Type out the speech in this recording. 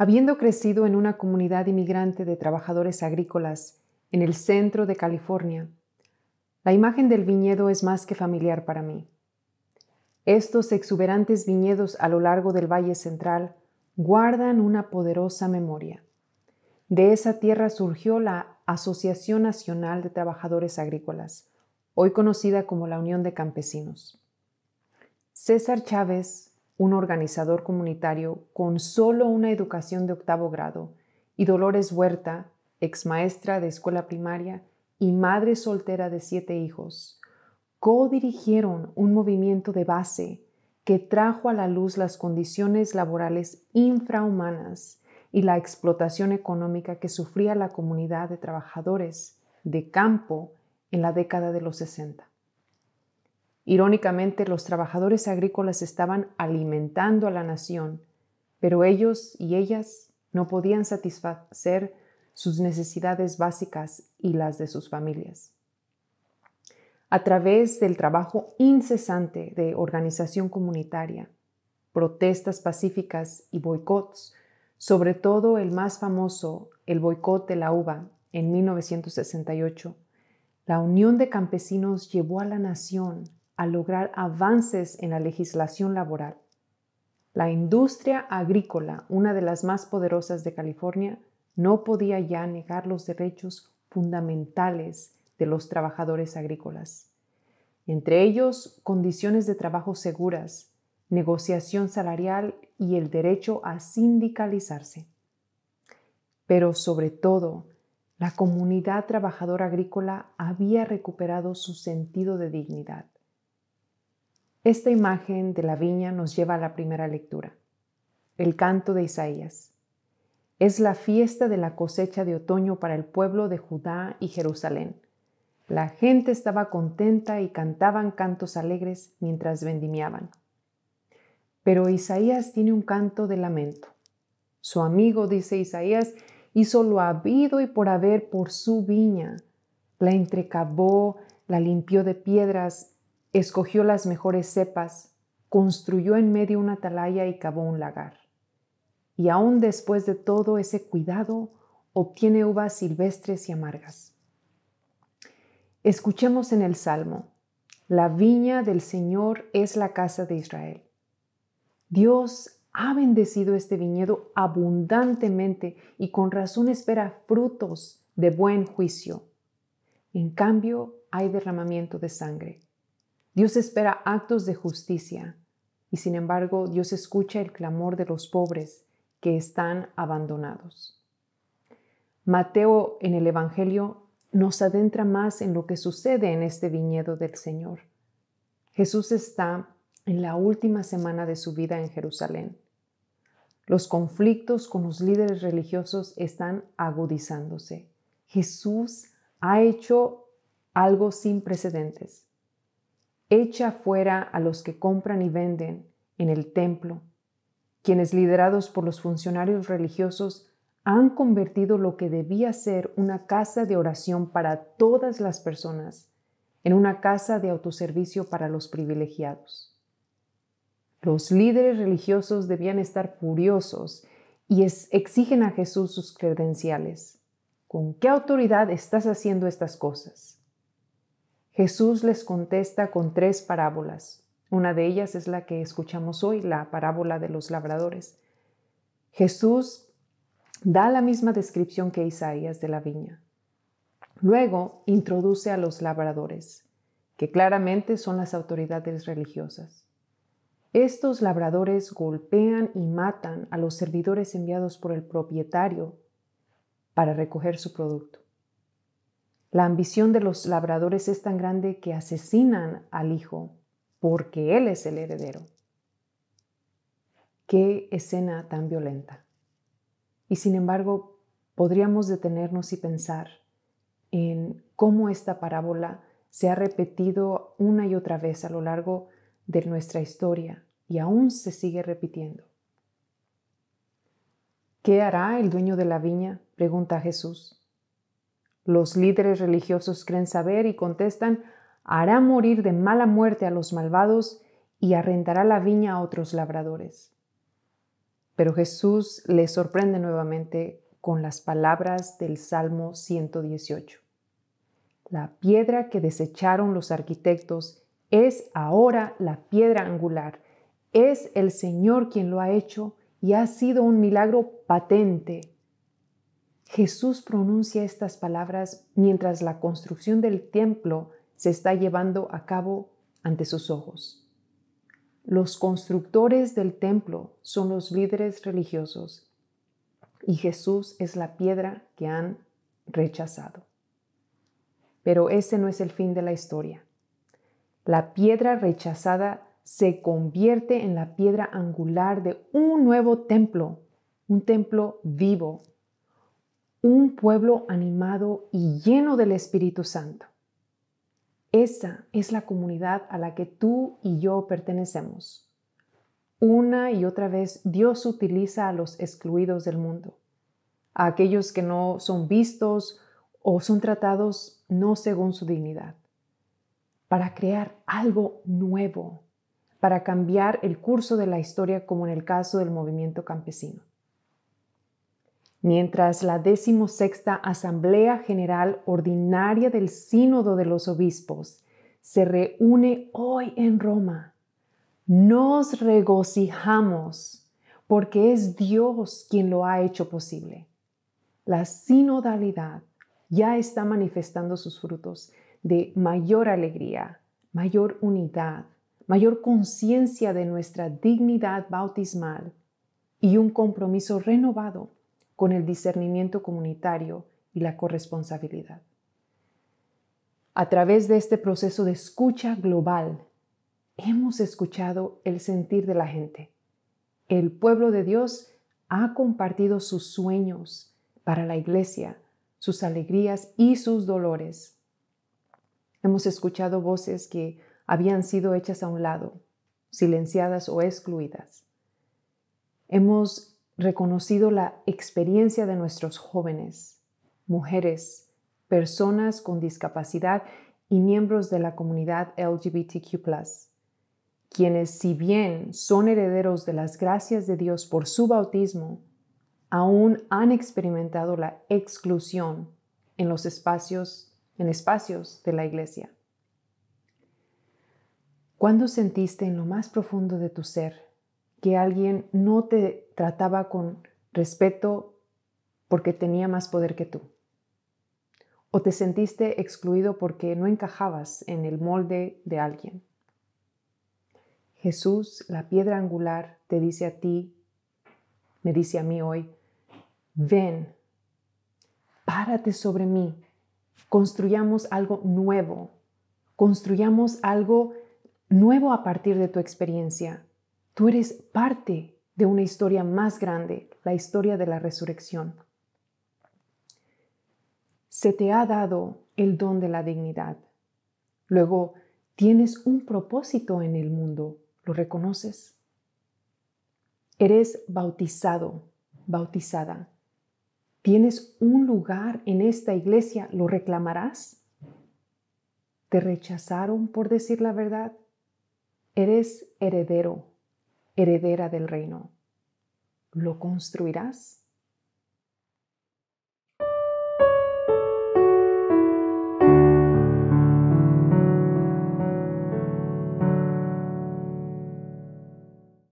Habiendo crecido en una comunidad inmigrante de trabajadores agrícolas en el centro de California, la imagen del viñedo es más que familiar para mí. Estos exuberantes viñedos a lo largo del Valle Central guardan una poderosa memoria. De esa tierra surgió la Asociación Nacional de Trabajadores Agrícolas, hoy conocida como la Unión de Campesinos. César Chávez, un organizador comunitario con solo una educación de octavo grado, y Dolores Huerta, ex maestra de escuela primaria y madre soltera de siete hijos, co-dirigieron un movimiento de base que trajo a la luz las condiciones laborales infrahumanas y la explotación económica que sufría la comunidad de trabajadores de campo en la década de los 60. Irónicamente, los trabajadores agrícolas estaban alimentando a la nación, pero ellos y ellas no podían satisfacer sus necesidades básicas y las de sus familias. A través del trabajo incesante de organización comunitaria, protestas pacíficas y boicots, sobre todo el más famoso, el boicot de la uva en 1968, la Unión de Campesinos llevó a la nación a a lograr avances en la legislación laboral. La industria agrícola, una de las más poderosas de California, no podía ya negar los derechos fundamentales de los trabajadores agrícolas, entre ellos condiciones de trabajo seguras, negociación salarial y el derecho a sindicalizarse. Pero sobre todo, la comunidad trabajadora agrícola había recuperado su sentido de dignidad esta imagen de la viña nos lleva a la primera lectura, el canto de Isaías. Es la fiesta de la cosecha de otoño para el pueblo de Judá y Jerusalén. La gente estaba contenta y cantaban cantos alegres mientras vendimiaban. Pero Isaías tiene un canto de lamento. Su amigo, dice Isaías, hizo lo habido y por haber por su viña. La entrecabó, la limpió de piedras escogió las mejores cepas, construyó en medio una atalaya y cavó un lagar. Y aún después de todo ese cuidado, obtiene uvas silvestres y amargas. Escuchemos en el Salmo, la viña del Señor es la casa de Israel. Dios ha bendecido este viñedo abundantemente y con razón espera frutos de buen juicio. En cambio, hay derramamiento de sangre. Dios espera actos de justicia y sin embargo Dios escucha el clamor de los pobres que están abandonados. Mateo en el Evangelio nos adentra más en lo que sucede en este viñedo del Señor. Jesús está en la última semana de su vida en Jerusalén. Los conflictos con los líderes religiosos están agudizándose. Jesús ha hecho algo sin precedentes. Echa fuera a los que compran y venden en el templo, quienes liderados por los funcionarios religiosos han convertido lo que debía ser una casa de oración para todas las personas en una casa de autoservicio para los privilegiados. Los líderes religiosos debían estar furiosos y exigen a Jesús sus credenciales. ¿Con qué autoridad estás haciendo estas cosas? Jesús les contesta con tres parábolas. Una de ellas es la que escuchamos hoy, la parábola de los labradores. Jesús da la misma descripción que Isaías de la viña. Luego introduce a los labradores, que claramente son las autoridades religiosas. Estos labradores golpean y matan a los servidores enviados por el propietario para recoger su producto. La ambición de los labradores es tan grande que asesinan al hijo porque él es el heredero. Qué escena tan violenta. Y sin embargo, podríamos detenernos y pensar en cómo esta parábola se ha repetido una y otra vez a lo largo de nuestra historia y aún se sigue repitiendo. ¿Qué hará el dueño de la viña? pregunta Jesús. Los líderes religiosos creen saber y contestan, hará morir de mala muerte a los malvados y arrendará la viña a otros labradores. Pero Jesús les sorprende nuevamente con las palabras del Salmo 118. La piedra que desecharon los arquitectos es ahora la piedra angular. Es el Señor quien lo ha hecho y ha sido un milagro patente. Jesús pronuncia estas palabras mientras la construcción del templo se está llevando a cabo ante sus ojos. Los constructores del templo son los líderes religiosos y Jesús es la piedra que han rechazado. Pero ese no es el fin de la historia. La piedra rechazada se convierte en la piedra angular de un nuevo templo, un templo vivo un pueblo animado y lleno del Espíritu Santo. Esa es la comunidad a la que tú y yo pertenecemos. Una y otra vez Dios utiliza a los excluidos del mundo, a aquellos que no son vistos o son tratados no según su dignidad, para crear algo nuevo, para cambiar el curso de la historia como en el caso del movimiento campesino. Mientras la decimosexta Asamblea General Ordinaria del Sínodo de los Obispos se reúne hoy en Roma, nos regocijamos porque es Dios quien lo ha hecho posible. La sinodalidad ya está manifestando sus frutos de mayor alegría, mayor unidad, mayor conciencia de nuestra dignidad bautismal y un compromiso renovado con el discernimiento comunitario y la corresponsabilidad. A través de este proceso de escucha global, hemos escuchado el sentir de la gente. El pueblo de Dios ha compartido sus sueños para la iglesia, sus alegrías y sus dolores. Hemos escuchado voces que habían sido hechas a un lado, silenciadas o excluidas. Hemos reconocido la experiencia de nuestros jóvenes, mujeres, personas con discapacidad y miembros de la comunidad LGBTQ quienes si bien son herederos de las gracias de Dios por su bautismo, aún han experimentado la exclusión en los espacios, en espacios de la iglesia. ¿Cuándo sentiste en lo más profundo de tu ser que alguien no te trataba con respeto porque tenía más poder que tú. O te sentiste excluido porque no encajabas en el molde de alguien. Jesús, la piedra angular, te dice a ti, me dice a mí hoy, ven, párate sobre mí, construyamos algo nuevo, construyamos algo nuevo a partir de tu experiencia, Tú eres parte de una historia más grande, la historia de la resurrección. Se te ha dado el don de la dignidad. Luego, tienes un propósito en el mundo. ¿Lo reconoces? Eres bautizado, bautizada. ¿Tienes un lugar en esta iglesia? ¿Lo reclamarás? ¿Te rechazaron por decir la verdad? Eres heredero heredera del reino. ¿Lo construirás?